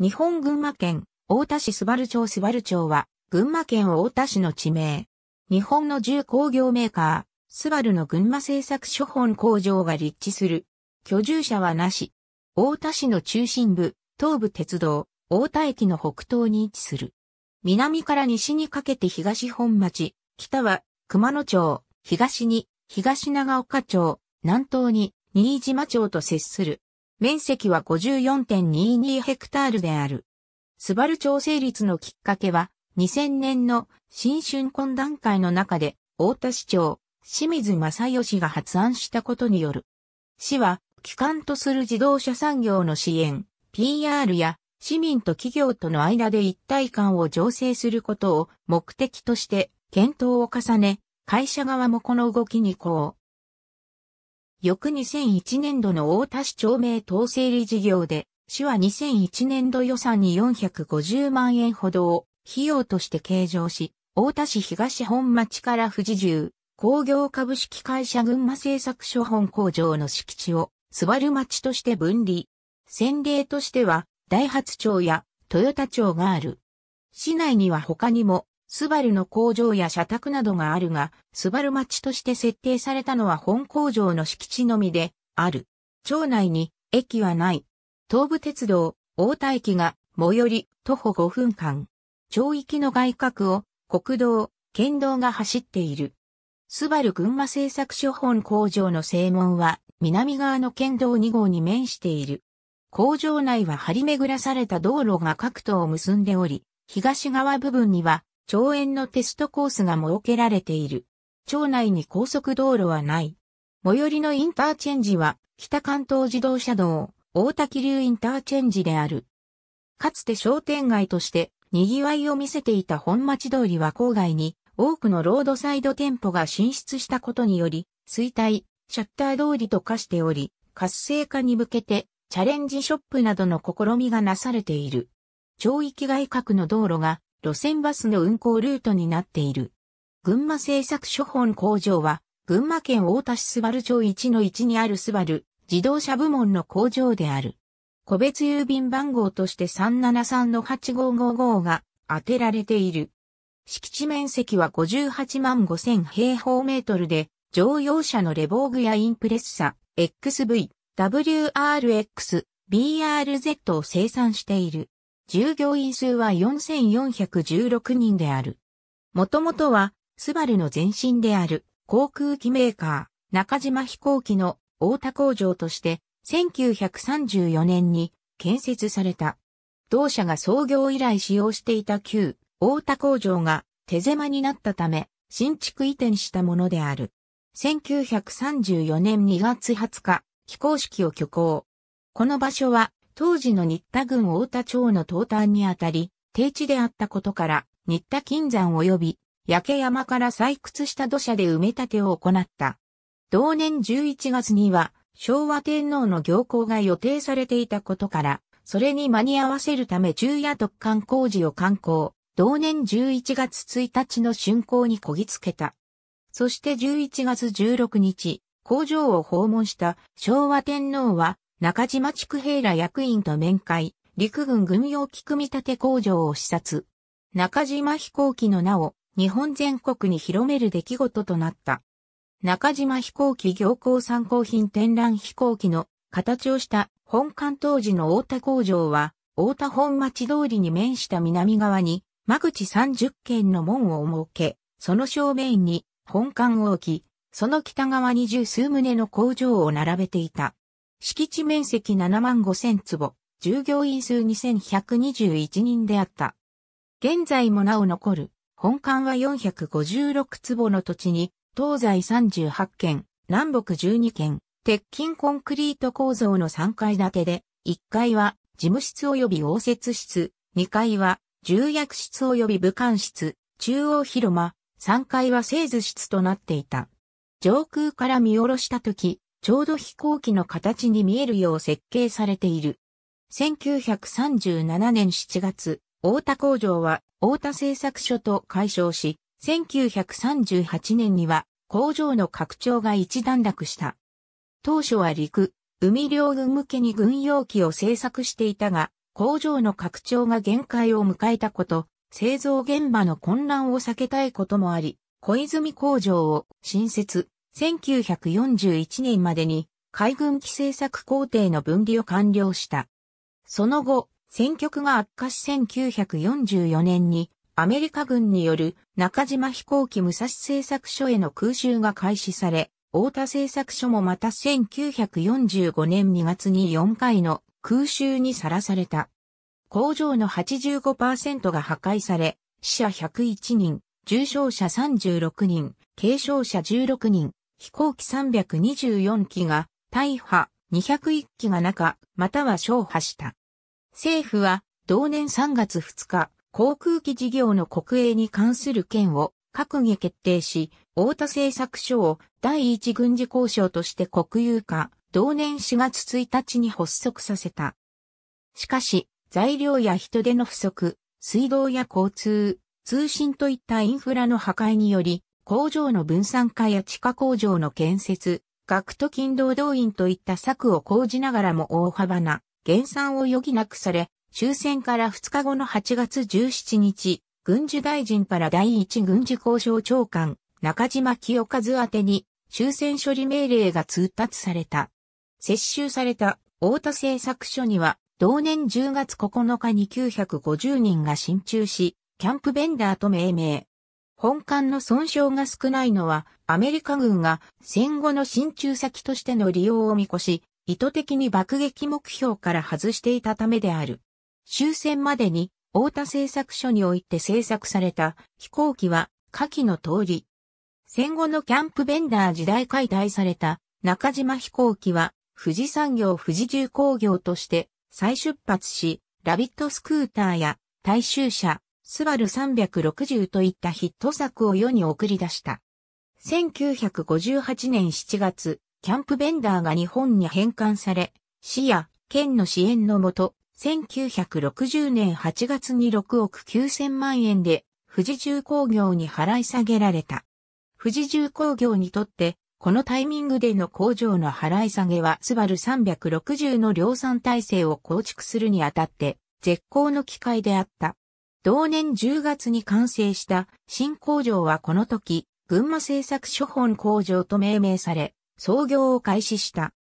日本群馬県、大田市スバル町スバル町は、群馬県大田市の地名。日本の重工業メーカー、スバルの群馬製作所本工場が立地する。居住者はなし。大田市の中心部、東武鉄道、大田駅の北東に位置する。南から西にかけて東本町、北は熊野町、東に東長岡町、南東に新島町と接する。面積は54.22ヘクタールである。スバル調整率のきっかけは、2000年の新春懇談会の中で、大田市長、清水正義が発案したことによる。市は、機関とする自動車産業の支援、PR や市民と企業との間で一体感を醸成することを目的として検討を重ね、会社側もこの動きにこ翌2001年度の大田市町名統整理事業で、市は2001年度予算に450万円ほどを費用として計上し、大田市東本町から富士重、工業株式会社群馬製作所本工場の敷地を、スバル町として分離。先例としては、大発町や豊田町がある。市内には他にも、スバルの工場や社宅などがあるが、スバル町として設定されたのは本工場の敷地のみで、ある。町内に駅はない。東武鉄道、大田駅が、最寄り、徒歩5分間。町域の外郭を、国道、県道が走っている。スバル群馬製作所本工場の正門は、南側の県道2号に面している。工場内は張り巡らされた道路が各都を結んでおり、東側部分には町園のテストコースが設けられている。町内に高速道路はない。最寄りのインターチェンジは、北関東自動車道、大滝流インターチェンジである。かつて商店街として、賑わいを見せていた本町通りは郊外に、多くのロードサイド店舗が進出したことにより、衰退、シャッター通りと化しており、活性化に向けて、チャレンジショップなどの試みがなされている。町域外角の道路が路線バスの運行ルートになっている。群馬製作所本工場は、群馬県大田市スバル町1の1にあるスバル自動車部門の工場である。個別郵便番号として373の8555が当てられている。敷地面積は58万5000平方メートルで、乗用車のレボーグやインプレッサ、XV、WRX、BRZ を生産している。従業員数は4416人である。もともとは、スバルの前身である航空機メーカー、中島飛行機の大田工場として、1934年に建設された。同社が創業以来使用していた旧大田工場が手狭になったため、新築移転したものである。1934年2月20日、非公式を挙行。この場所は当時の新田郡大田町の東端にあたり、低地であったことから、新田金山及び、焼け山から採掘した土砂で埋め立てを行った。同年11月には、昭和天皇の行幸が予定されていたことから、それに間に合わせるため昼夜特貫工事を観光、同年11月1日の竣工にこぎつけた。そして11月16日、工場を訪問した昭和天皇は中島地区平ら役員と面会、陸軍軍用機組み立て工場を視察。中島飛行機の名を日本全国に広める出来事となった。中島飛行機行幸参考品展覧飛行機の形をした本館当時の大田工場は、大田本町通りに面した南側に、間口30軒の門を設け、その正面に本館を置き、その北側に十数棟の工場を並べていた。敷地面積7万5千坪、従業員数2121人であった。現在もなお残る、本館は456坪の土地に、東西38軒、南北12軒、鉄筋コンクリート構造の3階建てで、1階は事務室及び応接室、2階は重役室及び武官室、中央広間、3階は製図室となっていた。上空から見下ろした時、ちょうど飛行機の形に見えるよう設計されている。1937年7月、大田工場は大田製作所と解消し、1938年には工場の拡張が一段落した。当初は陸、海両軍向けに軍用機を製作していたが、工場の拡張が限界を迎えたこと、製造現場の混乱を避けたいこともあり、小泉工場を新設、1941年までに海軍規制策工程の分離を完了した。その後、戦局が悪化し1944年にアメリカ軍による中島飛行機武蔵製作所への空襲が開始され、大田製作所もまた1945年2月に4回の空襲にさらされた。工場の85%が破壊され、死者101人、重傷者36人、軽傷者16人、飛行機324機が、大破201機が中、または小破した。政府は、同年3月2日、航空機事業の国営に関する件を閣議決定し、大田製作所を第一軍事交渉として国有化、同年4月1日に発足させた。しかし、材料や人手の不足、水道や交通、通信といったインフラの破壊により、工場の分散化や地下工場の建設、学徒勤労動員といった策を講じながらも大幅な減産を余儀なくされ、終戦から2日後の8月17日、軍需大臣から第一軍事交渉長官、中島清和宛てに終戦処理命令が通達された。接収された大田製作所には、同年10月9日に950人が進駐し、キャンプベンダーと命名。本艦の損傷が少ないのは、アメリカ軍が戦後の進駐先としての利用を見越し、意図的に爆撃目標から外していたためである。終戦までに、大田製作所において製作された飛行機は下記の通り。戦後のキャンプベンダー時代解体された中島飛行機は富士産業富士重工業として再出発し、ラビットスクーターや大衆車、スバル360といったヒット作を世に送り出した。1958年7月、キャンプベンダーが日本に返還され、市や県の支援のもと、1960年8月に6億9000万円で、富士重工業に払い下げられた。富士重工業にとって、このタイミングでの工場の払い下げは、スバル360の量産体制を構築するにあたって、絶好の機会であった。同年10月に完成した新工場はこの時、群馬製作所本工場と命名され、創業を開始した。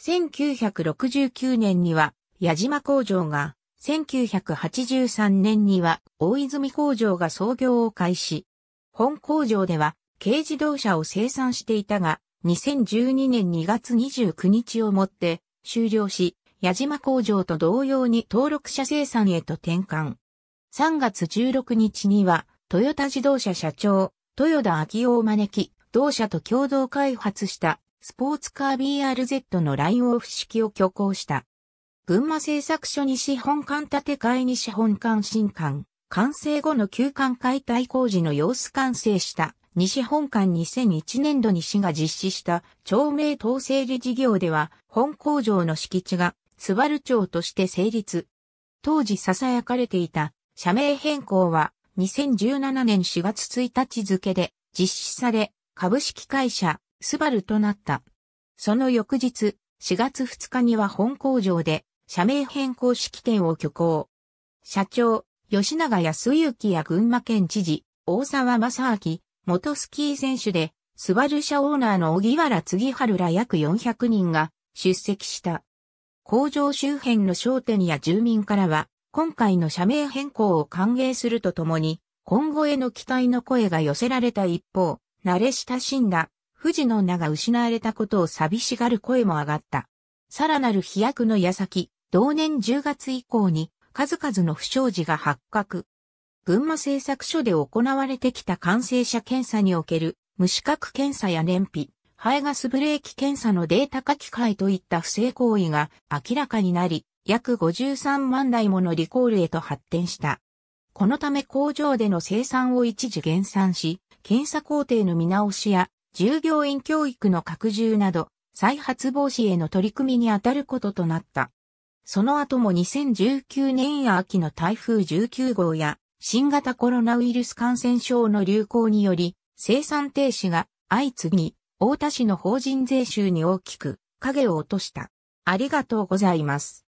1969年には矢島工場が、1983年には大泉工場が創業を開始。本工場では軽自動車を生産していたが、2012年2月29日をもって終了し、矢島工場と同様に登録者生産へと転換。3月16日には、トヨタ自動車社長、豊田昭夫を招き、同社と共同開発したスポーツカー BRZ のラインオフ式を挙行した。群馬製作所西本館建て替え西本館新館、完成後の旧館解体工事の様子完成した西本館2001年度に市が実施した町名統整理事業では本工場の敷地がスバル町として成立。当時囁かれていた社名変更は2017年4月1日付で実施され、株式会社スバルとなった。その翌日、4月2日には本工場で社名変更式典を挙行。社長、吉永康之や群馬県知事、大沢正明、元スキー選手で、スバル社オーナーの小木原継春ら約400人が出席した。工場周辺の商店や住民からは、今回の社名変更を歓迎するとともに、今後への期待の声が寄せられた一方、慣れ親しんだ富士の名が失われたことを寂しがる声も上がった。さらなる飛躍の矢先、同年10月以降に数々の不祥事が発覚。群馬製作所で行われてきた完成者検査における無資格検査や燃費、排ガスブレーキ検査のデータ書き換えといった不正行為が明らかになり、約53万台ものリコールへと発展した。このため工場での生産を一時減産し、検査工程の見直しや従業員教育の拡充など、再発防止への取り組みに当たることとなった。その後も2019年秋の台風19号や新型コロナウイルス感染症の流行により生産停止が相次ぎ、大田市の法人税収に大きく影を落とした。ありがとうございます。